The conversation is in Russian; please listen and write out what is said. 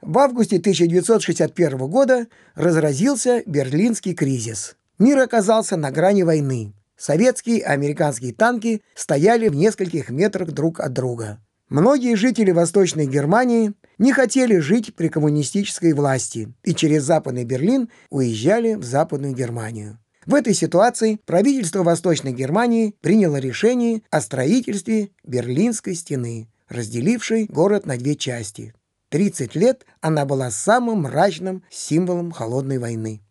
В августе 1961 года разразился Берлинский кризис. Мир оказался на грани войны. Советские и американские танки стояли в нескольких метрах друг от друга. Многие жители Восточной Германии не хотели жить при коммунистической власти и через Западный Берлин уезжали в Западную Германию. В этой ситуации правительство Восточной Германии приняло решение о строительстве Берлинской стены, разделившей город на две части – 30 лет она была самым мрачным символом холодной войны.